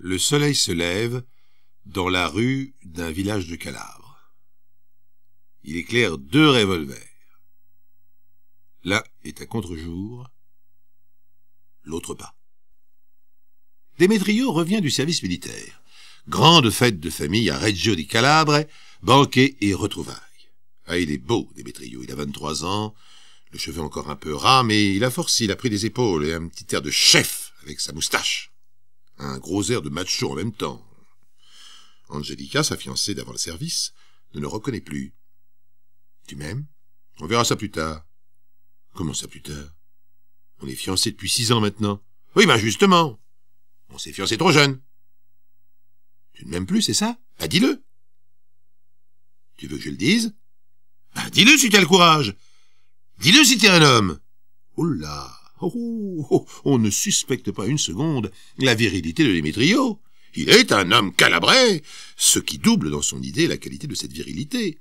Le soleil se lève dans la rue d'un village de Calabre. Il éclaire deux revolvers. L'un est à contre-jour, l'autre pas. Demetrio revient du service militaire. Grande fête de famille à Reggio di Calabre, banquet et retrouvailles. Ah, il est beau, Demetrio, il a 23 ans, le cheveu encore un peu ras, mais il a force, il a pris des épaules et un petit air de chef avec sa moustache un gros air de macho en même temps. Angelica, sa fiancée d'avant le service, ne le reconnaît plus. Tu m'aimes On verra ça plus tard. Comment ça plus tard On est fiancés depuis six ans maintenant. Oui, ben justement. On s'est fiancé trop jeune. Tu ne m'aimes plus, c'est ça Bah dis-le. Tu veux que je le dise Ben dis-le si as le courage. Dis-le si es un homme. Oula. Oh, oh, oh, on ne suspecte pas une seconde la virilité de Démétrio. Il est un homme calabré, ce qui double dans son idée la qualité de cette virilité.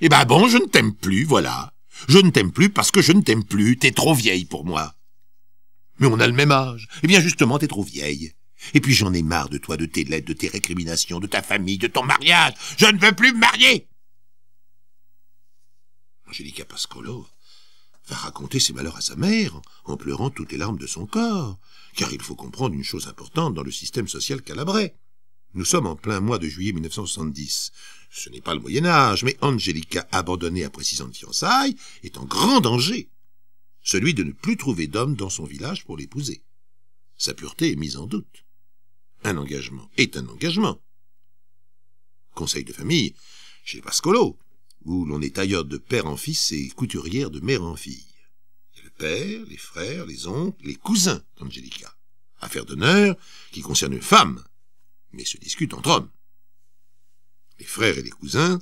Eh ben bon, je ne t'aime plus, voilà. Je ne t'aime plus parce que je ne t'aime plus, t'es trop vieille pour moi. Mais on a le même âge. Eh bien justement, t'es trop vieille. Et puis j'en ai marre de toi, de tes lettres, de tes récriminations, de ta famille, de ton mariage. Je ne veux plus me marier. Angélica Pascolo va raconter ses malheurs à sa mère en pleurant toutes les larmes de son corps, car il faut comprendre une chose importante dans le système social calabrais. Nous sommes en plein mois de juillet 1970. Ce n'est pas le Moyen Âge, mais Angelica, abandonnée après six ans de fiançailles, est en grand danger. Celui de ne plus trouver d'homme dans son village pour l'épouser. Sa pureté est mise en doute. Un engagement est un engagement. Conseil de famille, chez Pascolo, où l'on est ailleurs de père en fils et couturière de mère en fille. Il le père, les frères, les oncles, les cousins d'Angélica. Affaire d'honneur qui concerne une femme, mais se discute entre hommes. Les frères et les cousins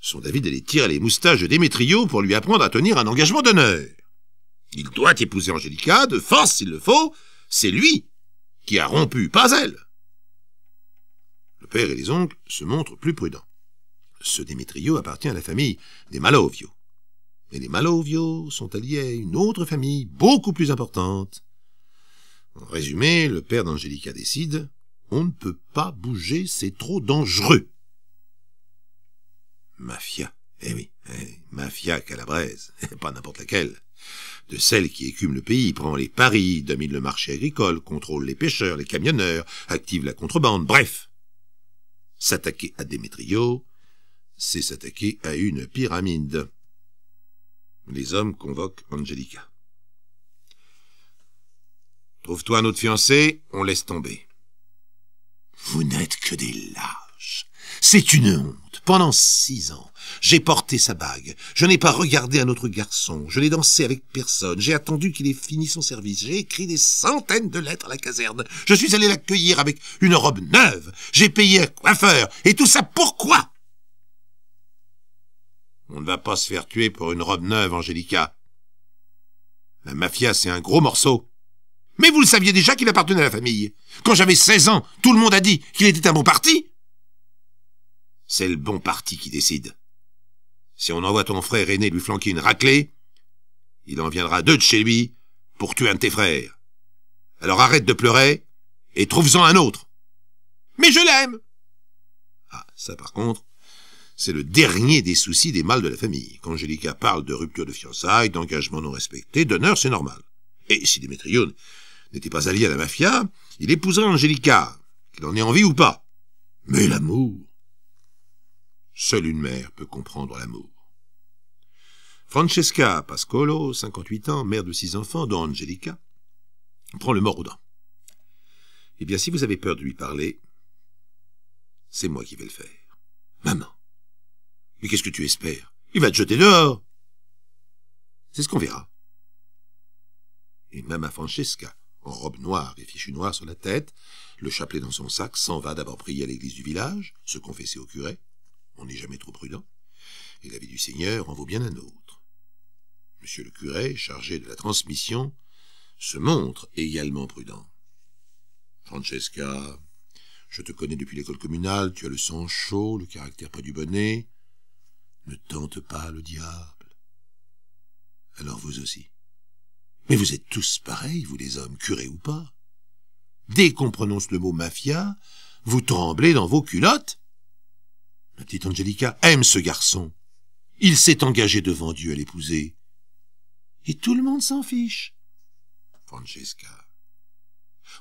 sont d'avis d'aller tirer les moustaches de Démétrio pour lui apprendre à tenir un engagement d'honneur. Il doit épouser Angélica, de force s'il le faut, c'est lui qui a rompu, pas elle. Le père et les oncles se montrent plus prudents. Ce Demetrio appartient à la famille des Malovio. Mais les Malovio sont alliés à une autre famille beaucoup plus importante. En résumé, le père d'Angélica décide on ne peut pas bouger, c'est trop dangereux. Mafia. Eh oui, eh, mafia calabraise, pas n'importe laquelle. De celle qui écume le pays, prend les paris, domine le marché agricole, contrôle les pêcheurs, les camionneurs, active la contrebande, bref. S'attaquer à Démétrio, c'est s'attaquer à une pyramide. Les hommes convoquent Angelica. Trouve-toi un autre fiancé, on laisse tomber. Vous n'êtes que des lâches. C'est une honte. Pendant six ans, j'ai porté sa bague. Je n'ai pas regardé un autre garçon. Je n'ai dansé avec personne. J'ai attendu qu'il ait fini son service. J'ai écrit des centaines de lettres à la caserne. Je suis allé l'accueillir avec une robe neuve. J'ai payé un coiffeur. Et tout ça pourquoi on ne va pas se faire tuer pour une robe neuve, Angélica. La mafia, c'est un gros morceau. Mais vous le saviez déjà qu'il appartenait à la famille. Quand j'avais 16 ans, tout le monde a dit qu'il était un bon parti. C'est le bon parti qui décide. Si on envoie ton frère aîné lui flanquer une raclée, il en viendra deux de chez lui pour tuer un de tes frères. Alors arrête de pleurer et trouve-en un autre. Mais je l'aime. Ah, ça par contre, c'est le dernier des soucis des mâles de la famille. Quand Angelica parle de rupture de fiançailles, d'engagement non respecté, d'honneur, c'est normal. Et si Démétrion n'était pas allié à la mafia, il épouserait Angelica, qu'il en ait envie ou pas. Mais l'amour Seule une mère peut comprendre l'amour. Francesca Pascolo, 58 ans, mère de six enfants, dont Angelica, prend le mort aux dents. Eh bien, si vous avez peur de lui parler, c'est moi qui vais le faire. Maman, mais qu'est-ce que tu espères Il va te jeter dehors. C'est ce qu'on verra. Et même à Francesca, en robe noire et fichu noir sur la tête, le chapelet dans son sac, s'en va d'abord prier à l'église du village, se confesser au curé. On n'est jamais trop prudent. Et la vie du Seigneur en vaut bien un autre. Monsieur le curé, chargé de la transmission, se montre également prudent. Francesca, je te connais depuis l'école communale, tu as le sang chaud, le caractère pas du bonnet. Ne tente pas le diable. Alors vous aussi. Mais vous êtes tous pareils, vous les hommes, curés ou pas. Dès qu'on prononce le mot mafia, vous tremblez dans vos culottes. Ma petite Angelica aime ce garçon. Il s'est engagé devant Dieu à l'épouser. Et tout le monde s'en fiche. Francesca,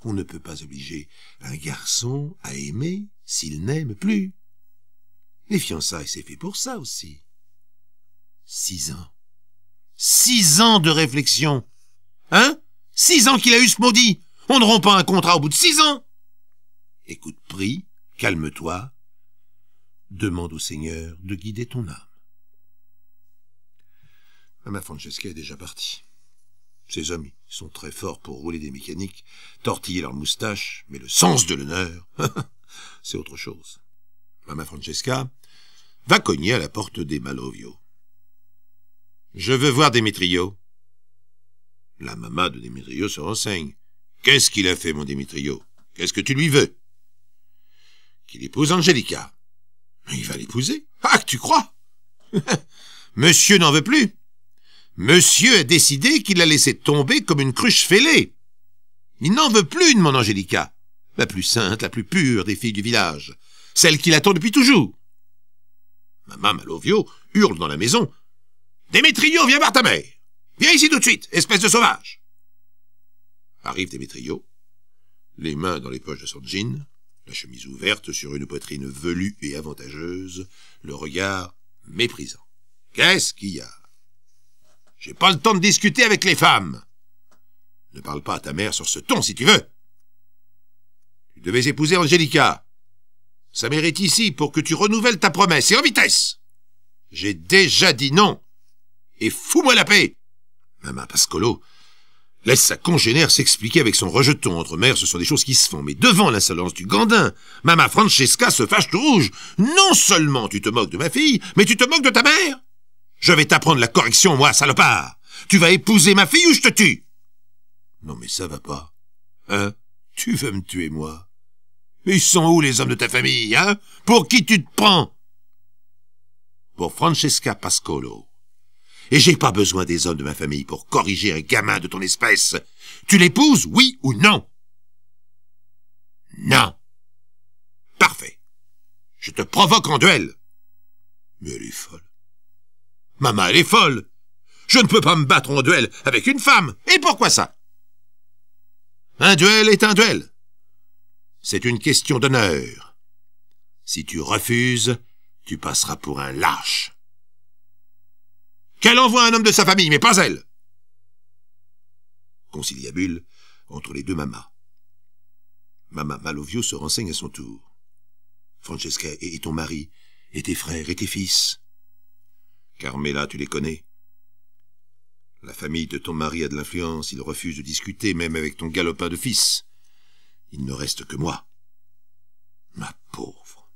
on ne peut pas obliger un garçon à aimer s'il n'aime plus. Les fiançailles, c'est fait pour ça aussi. Six ans. Six ans de réflexion. Hein Six ans qu'il a eu ce maudit. On ne rompt pas un contrat au bout de six ans. Écoute, prie, calme-toi. Demande au Seigneur de guider ton âme. Ah, ma Francesca est déjà partie. Ces hommes sont très forts pour rouler des mécaniques, tortiller leurs moustaches, mais le sens de l'honneur, c'est autre chose. Mama Francesca, va cogner à la porte des Malovio. Je veux voir Démétrio. La maman de Demetrio se renseigne. Qu'est-ce qu'il a fait, mon Demetrio Qu'est-ce que tu lui veux Qu'il épouse Angelica. il va l'épouser. Ah, que tu crois Monsieur n'en veut plus. Monsieur a décidé qu'il l'a laissé tomber comme une cruche fêlée. Il n'en veut plus de mon Angélica, la plus sainte, la plus pure des filles du village, celle qui l'attend depuis toujours. Maman Malovio hurle dans la maison. Démétrio, viens voir ta mère. Viens ici tout de suite, espèce de sauvage. Arrive Démétrio, les mains dans les poches de son jean, la chemise ouverte sur une poitrine velue et avantageuse, le regard méprisant. Qu'est-ce qu'il y a J'ai pas le temps de discuter avec les femmes. Ne parle pas à ta mère sur ce ton si tu veux. Tu devais épouser Angélica. Sa mère est ici pour que tu renouvelles ta promesse, et en vitesse J'ai déjà dit non Et fous-moi la paix Maman Pascolo laisse sa congénère s'expliquer avec son rejeton. Entre mères, ce sont des choses qui se font. Mais devant l'insolence du gandin, Maman Francesca se fâche tout rouge. Non seulement tu te moques de ma fille, mais tu te moques de ta mère Je vais t'apprendre la correction, moi, salopard Tu vas épouser ma fille ou je te tue Non mais ça va pas. Hein Tu veux me tuer, moi ils sont où les hommes de ta famille, hein Pour qui tu te prends Pour Francesca Pascolo. Et j'ai pas besoin des hommes de ma famille pour corriger un gamin de ton espèce. Tu l'épouses, oui ou non Non. Parfait. Je te provoque en duel. Mais elle est folle. Maman, elle est folle. Je ne peux pas me battre en duel avec une femme. Et pourquoi ça Un duel est un duel. C'est une question d'honneur. Si tu refuses, tu passeras pour un lâche. Qu'elle envoie un homme de sa famille, mais pas elle Conciliabule entre les deux mamas. Mama Malovio se renseigne à son tour. Francesca et ton mari, et tes frères et tes fils. Carmela, tu les connais La famille de ton mari a de l'influence, il refuse de discuter même avec ton galopin de fils. Il ne reste que moi. Ma pauvre.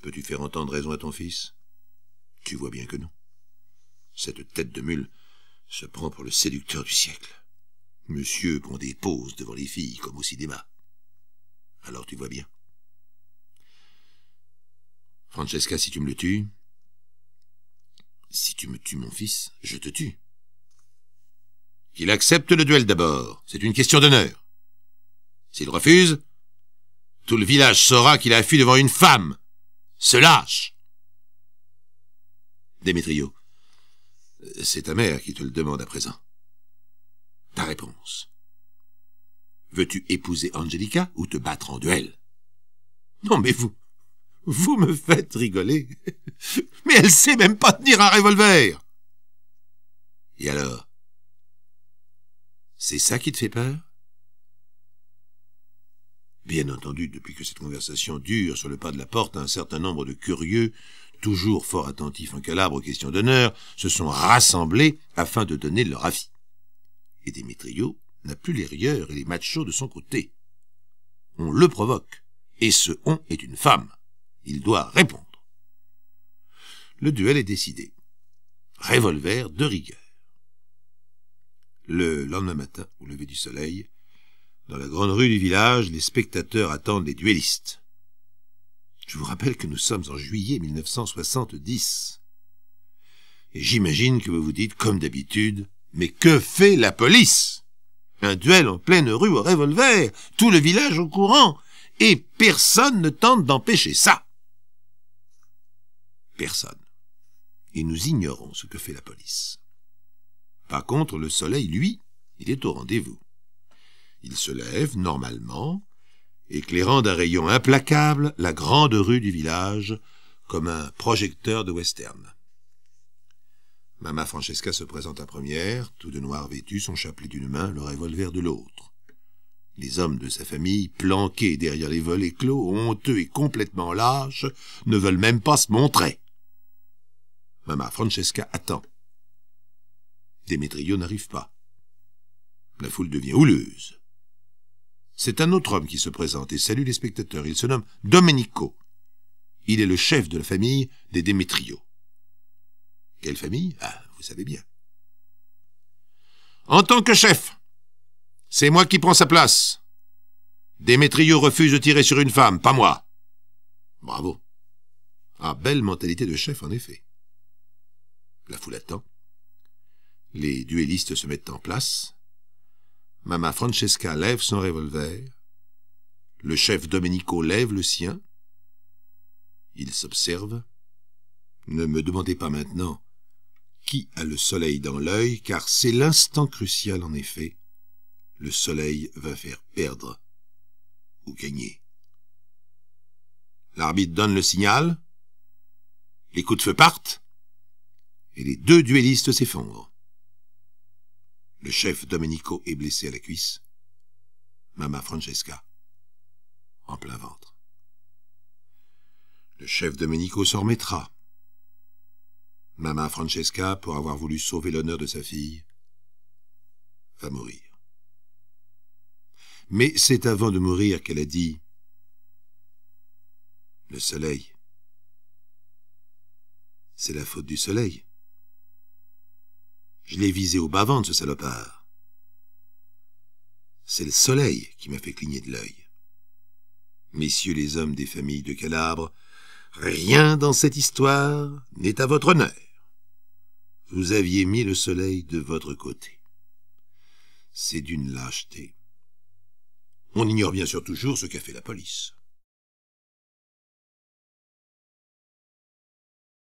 Peux-tu faire entendre raison à ton fils Tu vois bien que non. Cette tête de mule se prend pour le séducteur du siècle. Monsieur prend des pauses devant les filles comme au cinéma. Alors tu vois bien. Francesca, si tu me le tues, si tu me tues mon fils, je te tue. Il accepte le duel d'abord, c'est une question d'honneur. S'il refuse, tout le village saura qu'il a fui devant une femme. Se lâche. Démétrio, c'est ta mère qui te le demande à présent. Ta réponse. Veux-tu épouser Angelica ou te battre en duel Non, mais vous, vous me faites rigoler. Mais elle sait même pas tenir un revolver. Et alors C'est ça qui te fait peur Bien entendu, depuis que cette conversation dure sur le pas de la porte, un certain nombre de curieux, toujours fort attentifs en calabre aux questions d'honneur, se sont rassemblés afin de donner leur avis. Et Démétrio n'a plus les rieurs et les machos de son côté. On le provoque, et ce on est une femme. Il doit répondre. Le duel est décidé. Revolver de rigueur. Le lendemain matin, au lever du soleil, dans la grande rue du village, les spectateurs attendent les duellistes. Je vous rappelle que nous sommes en juillet 1970. Et j'imagine que vous vous dites, comme d'habitude, « Mais que fait la police ?» Un duel en pleine rue au revolver, tout le village au courant, et personne ne tente d'empêcher ça. Personne. Et nous ignorons ce que fait la police. Par contre, le soleil, lui, il est au rendez-vous. Il se lève, normalement, éclairant d'un rayon implacable la grande rue du village, comme un projecteur de western. Mama Francesca se présente à première, tout de noir vêtu, son chapelet d'une main, le revolver de l'autre. Les hommes de sa famille, planqués derrière les volets clos, honteux et complètement lâches, ne veulent même pas se montrer. Mama Francesca attend. Demetrio n'arrive pas. La foule devient houleuse. C'est un autre homme qui se présente et salue les spectateurs. Il se nomme Domenico. Il est le chef de la famille des Demetrio. Quelle famille Ah, vous savez bien. En tant que chef, c'est moi qui prends sa place. Demetrio refuse de tirer sur une femme, pas moi. Bravo. Ah, belle mentalité de chef, en effet. La foule attend. Les duellistes se mettent en place. Mama Francesca lève son revolver. Le chef Domenico lève le sien. Ils s'observent. Ne me demandez pas maintenant qui a le soleil dans l'œil, car c'est l'instant crucial en effet. Le soleil va faire perdre ou gagner. L'arbitre donne le signal. Les coups de feu partent. Et les deux duellistes s'effondrent. Le chef Domenico est blessé à la cuisse. Mama Francesca, en plein ventre. Le chef Domenico s'en remettra. Mama Francesca, pour avoir voulu sauver l'honneur de sa fille, va mourir. Mais c'est avant de mourir qu'elle a dit « Le soleil. C'est la faute du soleil. » Je l'ai visé au bas de ce salopard. C'est le soleil qui m'a fait cligner de l'œil. Messieurs les hommes des familles de Calabre, rien dans cette histoire n'est à votre honneur. Vous aviez mis le soleil de votre côté. C'est d'une lâcheté. On ignore bien sûr toujours ce qu'a fait la police.